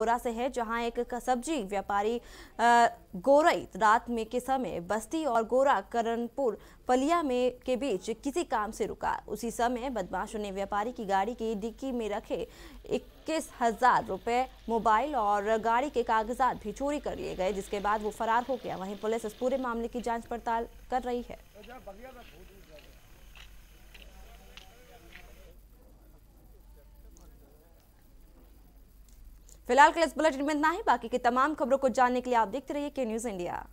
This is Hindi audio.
गोरा से है जहां एक सब्जी व्यापारी गोरई रात में के समय बस्ती और गोरा करणपुर पलिया में के बीच किसी काम से रुका उसी समय बदमाशों ने व्यापारी की गाड़ी की डिक्की में रखे इक्कीस हजार रुपये मोबाइल और गाड़ी के कागजात भी चोरी कर लिए गए जिसके बाद वो फरार हो गया वहीं पुलिस इस पूरे मामले की जांच पड़ताल कर रही है फिलहाल के इस बुलेटिन में इतना ही बाकी की तमाम खबरों को जानने के लिए आप देखते रहिए के न्यूज इंडिया